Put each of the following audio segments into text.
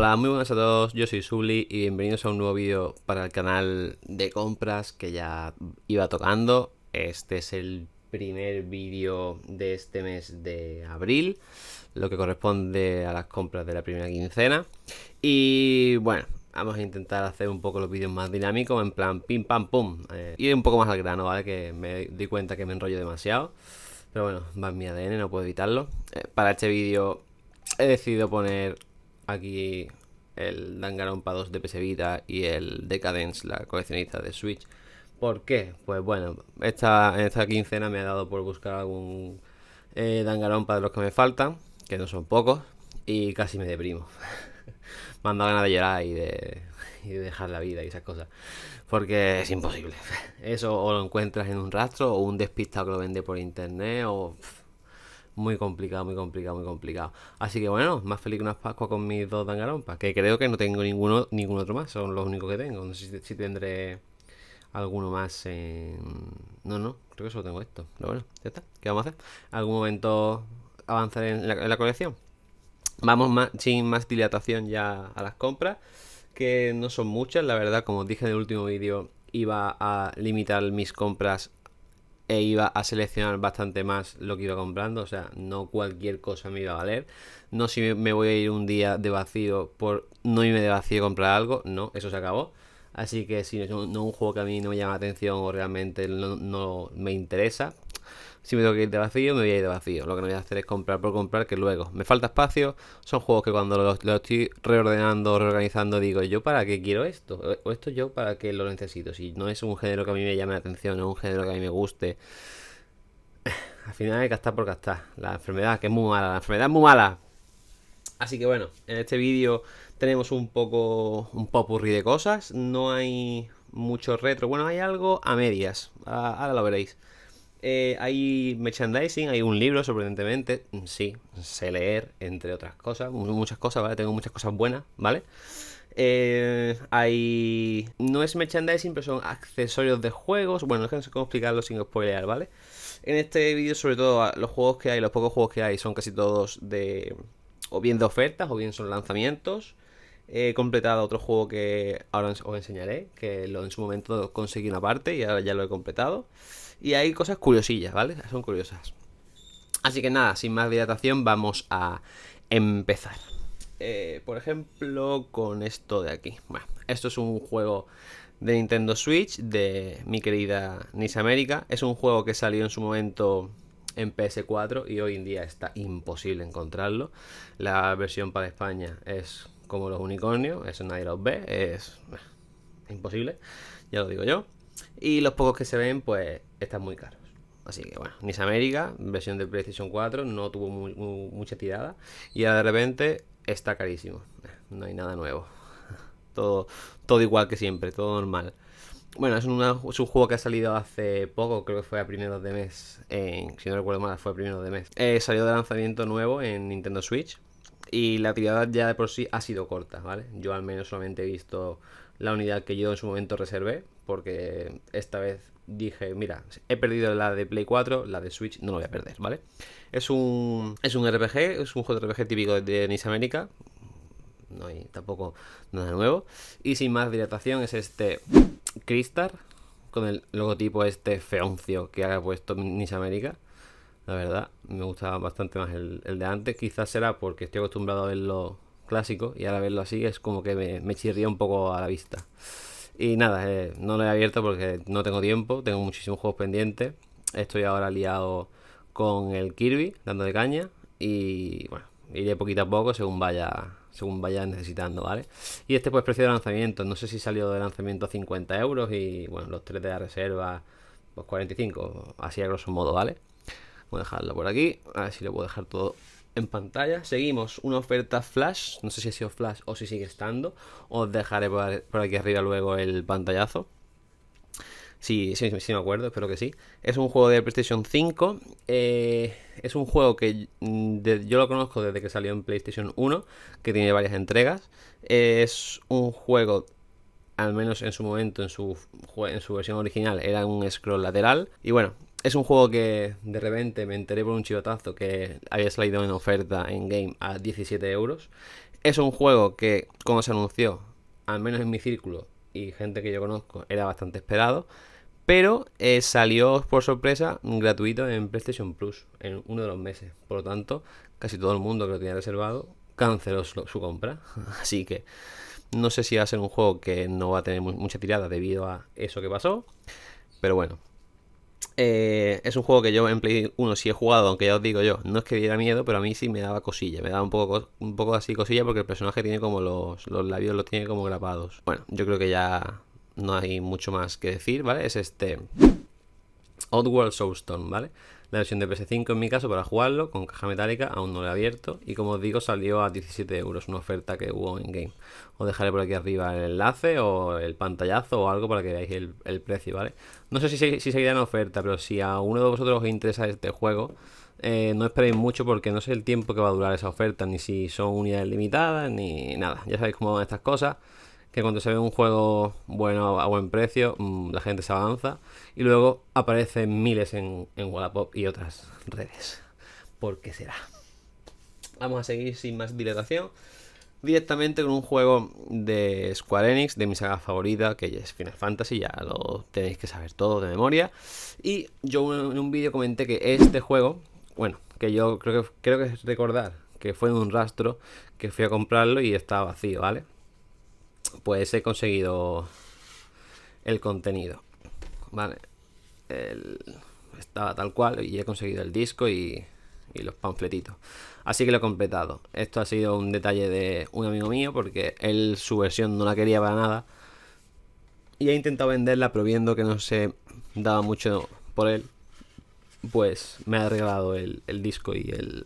Hola, muy buenas a todos, yo soy Subli y bienvenidos a un nuevo vídeo para el canal de compras que ya iba tocando. Este es el primer vídeo de este mes de abril, lo que corresponde a las compras de la primera quincena. Y bueno, vamos a intentar hacer un poco los vídeos más dinámicos, en plan pim pam pum. Eh, y un poco más al grano, ¿vale? Que me di cuenta que me enrollo demasiado. Pero bueno, va en mi ADN, no puedo evitarlo. Eh, para este vídeo he decidido poner aquí el Danganronpa 2 de PS Vita y el Decadence, la coleccionista de Switch. ¿Por qué? Pues bueno, esta, en esta quincena me ha dado por buscar algún eh, Danganronpa de los que me faltan, que no son pocos, y casi me deprimo. me han dado ganas de llorar y de, y de dejar la vida y esas cosas. Porque es imposible. Eso o lo encuentras en un rastro, o un despistado que lo vende por internet, o muy complicado, muy complicado, muy complicado. Así que bueno, más feliz que una Pascua con mis dos dangarompas, que creo que no tengo ninguno, ningún otro más, son los únicos que tengo. No sé si, tendré alguno más en... No, no, creo que solo tengo esto. Pero bueno, ya está. ¿Qué vamos a hacer? ¿Algún momento avanzar en la, colección? Vamos más, sin más dilatación ya a las compras, que no son muchas, la verdad, como dije en el último vídeo, iba a limitar mis compras e iba a seleccionar bastante más lo que iba comprando, o sea, no cualquier cosa me iba a valer. No si me voy a ir un día de vacío por no irme de vacío a comprar algo, no, eso se acabó. Así que si no, es un juego que a mí no me llama la atención o realmente no me interesa, si me tengo que ir de vacío, me voy a ir de vacío. Lo que no voy a hacer es comprar por comprar, que luego me falta espacio. Son juegos que cuando los, estoy reordenando, reorganizando, digo, ¿yo para qué quiero esto? ¿O esto yo para qué lo necesito? Si no es un género que a mí me llame la atención, no es un género que a mí me guste. Al final hay que gastar por gastar. La enfermedad, que es muy mala. La enfermedad es muy mala. Así que bueno, en este vídeo tenemos un poco un popurrí de cosas. No hay mucho retro. Bueno, hay algo a medias. ahora lo veréis. Eh, hay merchandising, hay un libro, sorprendentemente. Mm, sí, sé leer, entre otras cosas. Muchas cosas, ¿vale? Tengo muchas cosas buenas, ¿vale? Eh, hay. No es merchandising, pero son accesorios de juegos. Bueno, no sé cómo explicarlo sin spoilear, ¿vale? En este vídeo, sobre todo, los juegos que hay, los pocos juegos que hay, son casi todos de. O bien de ofertas, o bien son lanzamientos. He completado otro juego que ahora os enseñaré, que en su momento conseguí una parte y ahora ya lo he completado. Y hay cosas curiosillas, ¿vale? Son curiosas. Así que nada, sin más dilatación, vamos a empezar. Eh, por ejemplo, con esto de aquí. Bueno, esto es un juego de Nintendo Switch de mi querida Nice América. Es un juego que salió en su momento en PS4 y hoy en día está imposible encontrarlo. La versión para España es como los unicornios, eso nadie los ve, es imposible, ya lo digo yo. Y los pocos que se ven, pues están muy caros. Así que bueno, Nice América, versión de PlayStation 4, no tuvo mucha tirada y ahora de repente está carísimo. No hay nada nuevo. Todo, todo igual que siempre, todo normal. Bueno, es, un juego que ha salido hace poco, creo que fue a primeros de mes. si no recuerdo mal, fue a primeros de mes. Eh, salió de lanzamiento nuevo en Nintendo Switch y la actividad ya de por sí ha sido corta, ¿vale? Yo al menos solamente he visto la unidad que yo en su momento reservé, porque esta vez dije, mira, he perdido la de Play 4, la de Switch no lo voy a perder, ¿vale? Es un, es un RPG, es un rpg típico de Nice América, no hay tampoco nada nuevo, y sin más dilatación es este crystal con el logotipo este feoncio que ha puesto Nice América la verdad, me gustaba bastante más el, de antes. Quizás será porque estoy acostumbrado a verlo clásico y ahora verlo así es como que me, me chirría un poco a la vista. Y nada, eh, no lo he abierto porque no tengo tiempo, tengo muchísimos juegos pendientes. Estoy ahora liado con el Kirby, dando de caña. Y bueno, iré poquito a poco según vaya según vaya necesitando, ¿vale? Y este pues precio de lanzamiento, no sé si salió de lanzamiento a 50 euros y bueno, los 3 de la reserva, pues 45, así a grosso modo, ¿vale? Voy a dejarla por aquí, a ver si lo puedo dejar todo en pantalla. Seguimos, una oferta flash, no sé si ha sido flash o si sigue estando. Os dejaré por aquí arriba luego el pantallazo. Sí, sí, sí, me acuerdo, espero que sí. Es un juego de PlayStation 5. Eh, es un juego que mm, yo lo conozco desde que salió en PlayStation 1, que tiene varias entregas. es un juego, al menos en su momento, en su, en su versión original, era un scroll lateral. Y bueno, es un juego que de repente me enteré por un chivotazo que había salido en oferta en game a 17 euros. Es un juego que, como se anunció, al menos en mi círculo y gente que yo conozco, era bastante esperado. Pero eh, salió por sorpresa gratuito en PlayStation Plus en uno de los meses. Por lo tanto, casi todo el mundo que lo tenía reservado canceló su, compra. Así que no sé si va a ser un juego que no va a tener mucha tirada debido a eso que pasó. Pero bueno, eh, es un juego que yo en Play 1 sí he jugado, aunque ya os digo yo, no es que diera miedo, pero a mí sí me daba cosilla, me daba un poco, un poco así cosilla porque el personaje tiene como los, los labios, los tiene como grabados. Bueno, yo creo que ya no hay mucho más que decir, ¿vale? Es este. Oddworld Soulstone, ¿vale? La versión de PS5 en mi caso para jugarlo, con caja metálica, aún no lo he abierto. Y como os digo, salió a 17 euros, una oferta que hubo en game. Os dejaré por aquí arriba el enlace o el pantallazo o algo para que veáis el, precio, ¿vale? No sé si, seguirá en oferta, pero si a uno de vosotros os interesa este juego, eh, no esperéis mucho porque no sé el tiempo que va a durar esa oferta, ni si son unidades limitadas, ni nada. Ya sabéis cómo van estas cosas cuando se ve un juego bueno a buen precio, mm, la gente se avanza y luego aparecen miles en, en Wallapop y otras redes. ¿Por qué será? Vamos a seguir sin más dilatación directamente con un juego de Square Enix, de mi saga favorita, que es Final Fantasy, ya lo tenéis que saber todo de memoria. Y yo en un vídeo comenté que este juego, bueno, que yo creo que, creo que es recordar que fue un rastro que fui a comprarlo y estaba vacío, ¿vale? pues he conseguido el contenido. Vale. estaba tal cual y he conseguido el disco y, y, los panfletitos. Así que lo he completado. Esto ha sido un detalle de un amigo mío porque él su versión no la quería para nada. Y he intentado venderla, pero viendo que no se daba mucho por él, pues me ha regalado el disco y el,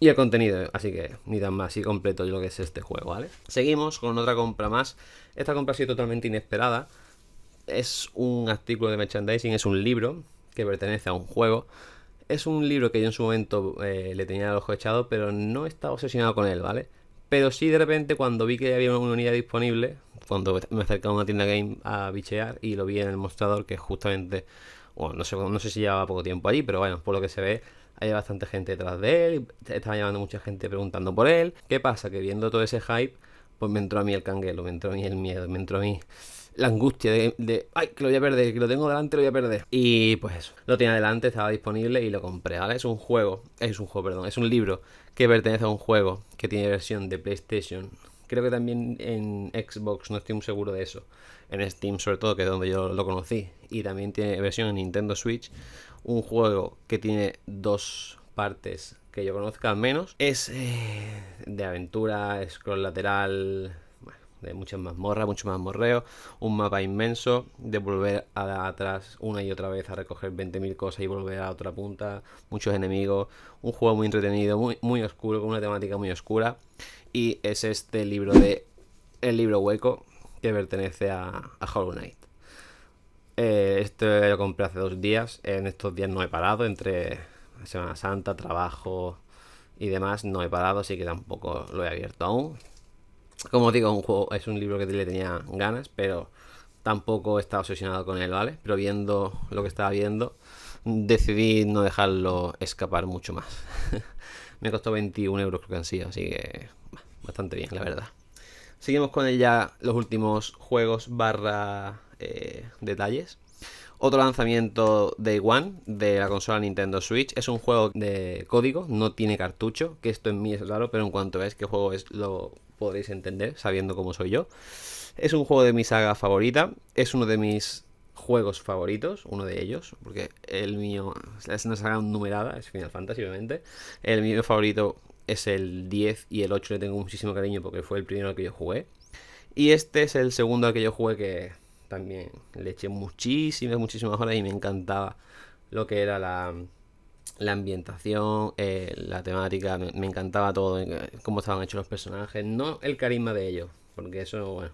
y el contenido, así que ni tan más y completo lo que es este juego, ¿vale? Seguimos con otra compra más. Esta compra ha sido totalmente inesperada. Es un artículo de merchandising, es un libro que pertenece a un juego. Es un libro que yo en su momento eh, le tenía el ojo echado, pero no estaba obsesionado con él, ¿vale? Pero sí de repente cuando vi que había una unidad disponible, cuando me acercaba a una tienda game a bichear y lo vi en el mostrador que justamente, bueno, no sé, no sé si llevaba poco tiempo allí, pero bueno, por lo que se ve, hay bastante gente detrás de él, estaba llamando mucha gente preguntando por él. ¿Qué pasa? Que viendo todo ese hype, pues me entró a mí el canguelo, me entró a mí el miedo, me entró a mí la angustia de, ay, que lo voy a perder, que lo tengo delante, lo voy a perder. Y pues eso, lo tenía delante, estaba disponible y lo compré. Ahora es un juego, es un juego, perdón, es un libro que pertenece a un juego que tiene versión de PlayStation. Creo que también en Xbox, no estoy muy seguro de eso. En Steam, sobre todo, que es donde yo lo conocí. Y también tiene versión en Nintendo Switch un juego que tiene dos partes que yo conozca al menos. Es eh, de aventura, scroll lateral, de muchas mazmorras, mucho mazmorreo, un mapa inmenso, de volver atrás una y otra vez a recoger 20.000 cosas y volver a otra punta, muchos enemigos, un juego muy entretenido, muy, oscuro, con una temática muy oscura. Y es este libro de El libro hueco que pertenece a, a Hollow Knight. Eh, esto este lo compré hace dos días. En estos días no he parado. Entre Semana Santa, trabajo y demás, no he parado, así que tampoco lo he abierto aún. Como os digo, es un libro que le tenía ganas, pero tampoco estaba obsesionado con él, ¿vale? Pero viendo lo que estaba viendo, decidí no dejarlo escapar mucho más. Me costó 21 euros creo que han sido, así que bastante bien, la verdad. Seguimos con ya los últimos juegos barra eh, detalles. Otro lanzamiento de One de la consola Nintendo Switch es un juego de código, no tiene cartucho, que esto en mí es raro, pero en cuanto veáis qué juego es lo podréis entender sabiendo cómo soy yo. Es un juego de mi saga favorita, es uno de mis juegos favoritos, uno de ellos, porque el mío es una saga numerada, es Final Fantasy obviamente. El mío favorito es el 10 y el 8 le tengo muchísimo cariño porque fue el primero que yo jugué. Y este es el segundo que yo jugué que también le eché muchísimas, muchísimas horas y me encantaba lo que era la, ambientación, eh, la temática, me, encantaba todo, eh, cómo estaban hechos los personajes, no el carisma de ellos, porque eso, bueno,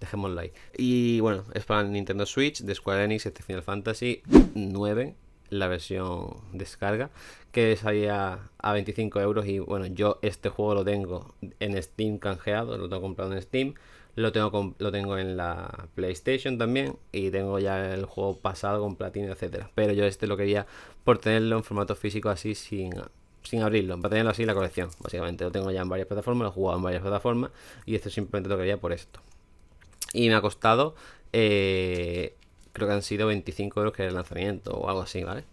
dejémoslo ahí. Y bueno, es para Nintendo Switch, de Square Enix, este Final Fantasy 9, la versión descarga, que salía a 25 euros y bueno, yo este juego lo tengo en Steam canjeado, lo tengo comprado en Steam, lo tengo, lo tengo en la PlayStation también y tengo ya el juego pasado con platino, etcétera. Pero yo este lo quería por tenerlo en formato físico así sin, sin abrirlo, para tenerlo así en la colección. Básicamente lo tengo ya en varias plataformas, lo he jugado en varias plataformas y esto simplemente lo quería por esto. Y me ha costado, eh, creo que han sido 25 euros que era el lanzamiento o algo así, ¿vale?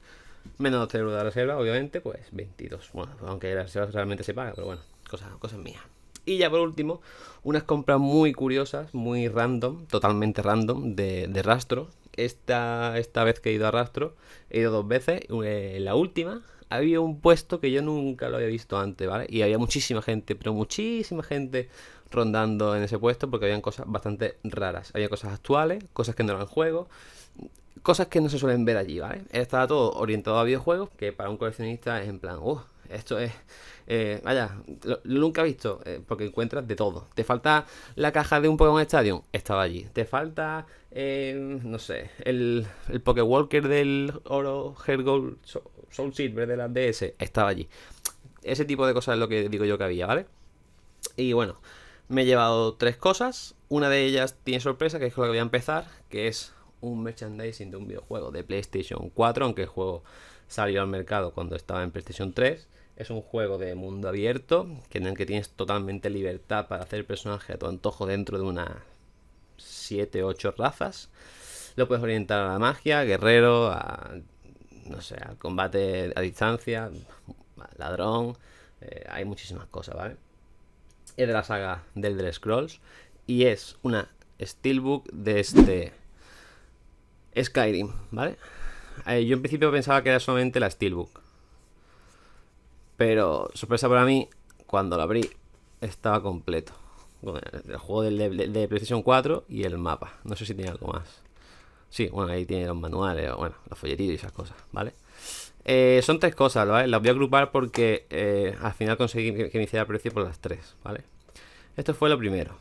Menos 2 euros de reserva, obviamente, pues 22. Bueno, aunque la reserva realmente se paga, pero bueno, cosas, cosas mías. Y ya por último, unas compras muy curiosas, muy random, totalmente random, de, rastro. Esta, esta vez que he ido a rastro, he ido dos veces. Eh, la última había un puesto que yo nunca lo había visto antes, ¿vale? Y había muchísima gente, pero muchísima gente rondando en ese puesto porque habían cosas bastante raras. Había cosas actuales, cosas que no eran juegos, cosas que no se suelen ver allí, ¿vale? Estaba todo orientado a videojuegos, que para un coleccionista es en plan, uff, esto es, eh, vaya, nunca he visto, eh, porque encuentras de todo. Te falta la caja de un Pokémon Stadium, estaba allí. Te falta, eh, no sé, el, el Pokéwalker del Oro Hergold Soul Silver de la DS, estaba allí. Ese tipo de cosas es lo que digo yo que había, ¿vale? Y bueno, me he llevado tres cosas. Una de ellas tiene sorpresa, que es con la que voy a empezar, que es un merchandising de un videojuego de PlayStation 4, aunque el juego salió al mercado cuando estaba en PlayStation 3. Es un juego de mundo abierto en el que tienes totalmente libertad para hacer personaje a tu antojo dentro de unas 7, 8 razas. Lo puedes orientar a la magia, guerrero, a, no sé, al combate a distancia, ladrón. Eh, hay muchísimas cosas, ¿vale? Es de la saga del Elder Scrolls y es una Steelbook de este Skyrim, ¿vale? Eh, yo en principio pensaba que era solamente la Steelbook. Pero, sorpresa para mí, cuando la abrí, estaba completo. el juego de, de, 4 y el mapa. No sé si tiene algo más. Sí, bueno, ahí tiene los manuales, bueno, los folletitos y esas cosas, ¿vale? Eh, son tres cosas, ¿vale? Las voy a agrupar porque eh, al final conseguí que, iniciara me hiciera precio por las tres, ¿vale? Esto fue lo primero.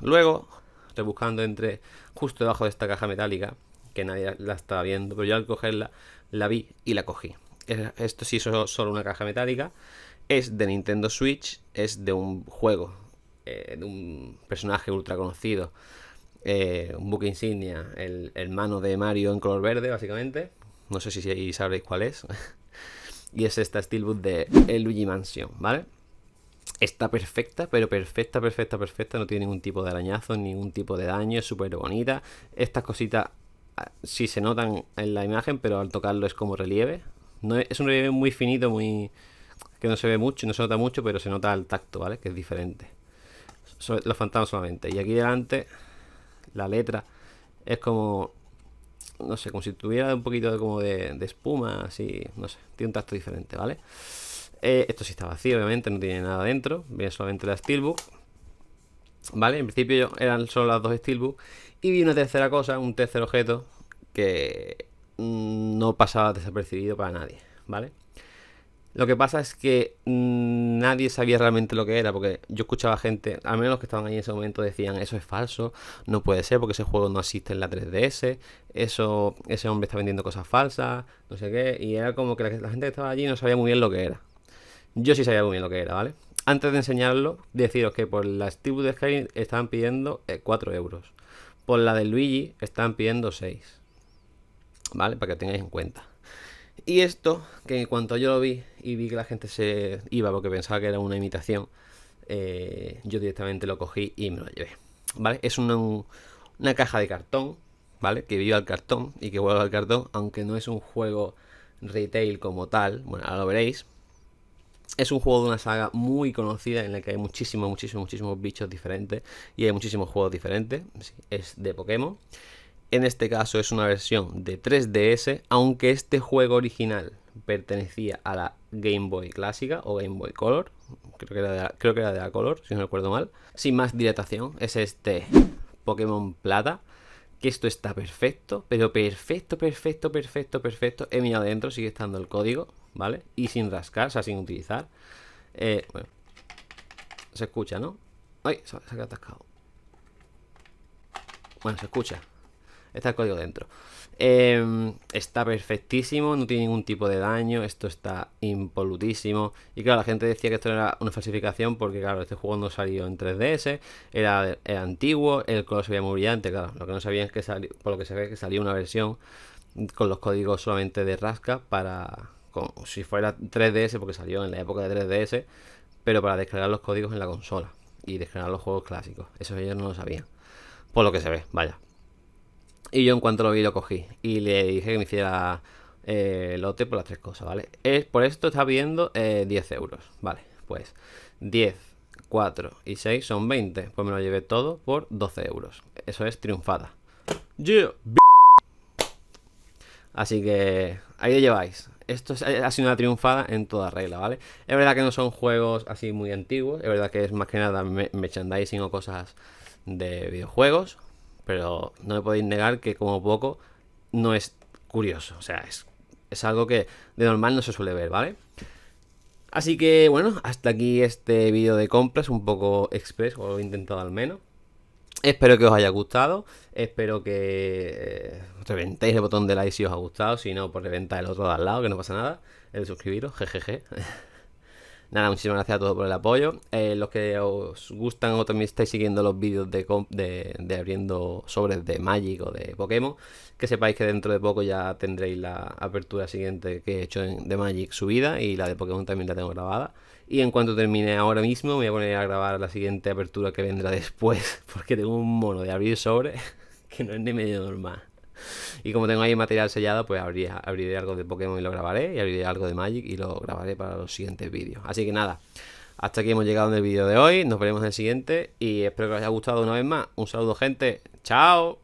Luego, rebuscando entre justo debajo de esta caja metálica, que nadie la estaba viendo, pero yo al cogerla la vi y la cogí. Esto sí es solo una caja metálica, es de Nintendo Switch, es de un juego, eh, de un personaje ultra conocido, eh, un buque insignia, el hermano de Mario en color verde, básicamente. No sé si sabréis cuál es. y es esta Steelbook de Luigi Mansion, ¿vale? Está perfecta, pero perfecta, perfecta, perfecta. No tiene ningún tipo de arañazo, ningún tipo de daño. Es súper bonita. Estas cositas si se notan en la imagen, pero al tocarlo es como relieve. No es, un relieve muy finito, muy que no se ve mucho, no se nota mucho, pero se nota al tacto, ¿vale? Que es diferente. los fantasmas solamente. Y aquí delante, la letra es como, no sé, como si tuviera un poquito como de, espuma, así, no sé, tiene un tacto diferente, ¿vale? Eh, esto sí está vacío, obviamente, no tiene nada dentro, viene solamente la Steelbook. ¿Vale? En principio eran solo las dos steelbooks Y vi una tercera cosa, un tercer objeto que mm, no pasaba desapercibido para nadie, ¿vale? Lo que pasa es que mm, nadie sabía realmente lo que era, porque yo escuchaba gente, al menos los que estaban ahí en ese momento, decían, eso es falso, no puede ser, porque ese juego no existe en la 3DS, eso, ese hombre está vendiendo cosas falsas, no sé qué, y era como que la gente que estaba allí no sabía muy bien lo que era. Yo sí sabía muy bien lo que era, ¿vale? antes de enseñarlo, deciros que por la tribus de Skyrim estaban pidiendo 4 eh, euros. Por la de Luigi están pidiendo 6. ¿Vale? Para que tengáis en cuenta. Y esto, que en cuanto yo lo vi y vi que la gente se iba porque pensaba que era una imitación, eh, yo directamente lo cogí y me lo llevé. ¿Vale? Es una, una caja de cartón, ¿vale? Que vivo al cartón y que vuelve al cartón, aunque no es un juego retail como tal, bueno, ahora lo veréis, es un juego de una saga muy conocida en la que hay muchísimos, muchísimos, muchísimos bichos diferentes y hay muchísimos juegos diferentes. es de Pokémon. En este caso es una versión de 3DS, aunque este juego original pertenecía a la Game Boy clásica o Game Boy Color. Creo que era de la, creo que era de la Color, si no recuerdo mal. Sin más dilatación, es este Pokémon Plata que esto está perfecto, pero perfecto, perfecto, perfecto, perfecto. He mirado adentro. sigue estando el código, ¿vale? Y sin rascar, o sea, sin utilizar. Eh, bueno, se escucha, ¿no? Ay, se, ha quedado atascado. Bueno, se escucha. Está el código dentro. Em, está perfectísimo, no tiene ningún tipo de daño, esto está impolutísimo. Y claro, la gente decía que esto era una falsificación porque, claro, este juego no salió en 3DS, era, antiguo, el color se veía muy brillante, claro. Lo que no sabían es que salió, por lo que se ve, que salió una versión con los códigos solamente de rasca para... si fuera 3DS, porque salió en la época de 3DS, pero para descargar los códigos en la consola y descargar los juegos clásicos. Eso ellos no lo sabían. Por lo que se ve, vaya. Y yo en cuanto lo vi lo cogí y le dije que me hiciera el eh, lote por las tres cosas, ¿vale? Es, por esto está pidiendo 10 eh, euros, ¿vale? Pues 10, 4 y 6 son 20, pues me lo llevé todo por 12 euros. Eso es triunfada. Así que ahí lo lleváis. Esto ha sido una triunfada en toda regla, ¿vale? Es verdad que no son juegos así muy antiguos, es verdad que es más que nada merchandising o cosas de videojuegos, pero no me podéis negar que como poco no es curioso, o sea, es, es algo que de normal no se suele ver, ¿vale? Así que bueno, hasta aquí este vídeo de compras, un poco express, o lo he intentado al menos. Espero que os haya gustado, espero que eh, reventéis el botón de like si os ha gustado, si no, pues venta el otro de al lado, que no pasa nada, el suscribiros, jejeje. Nada, muchísimas gracias a todos por el apoyo. Eh, los que os gustan o también estáis siguiendo los vídeos de, abriendo sobres de Magic o de Pokémon, que sepáis que dentro de poco ya tendréis la apertura siguiente que he hecho en, de Magic subida y la de Pokémon también la tengo grabada. Y en cuanto termine ahora mismo, voy a poner a grabar la siguiente apertura que vendrá después, porque tengo un mono de abrir sobre que no es ni medio normal y como tengo ahí material sellado, pues abriré, abriré algo de Pokémon y lo grabaré, y abriré algo de Magic y lo grabaré para los siguientes vídeos. Así que nada, hasta aquí hemos llegado en el vídeo de hoy, nos veremos en el siguiente y espero que os haya gustado una vez más. Un saludo gente, chao.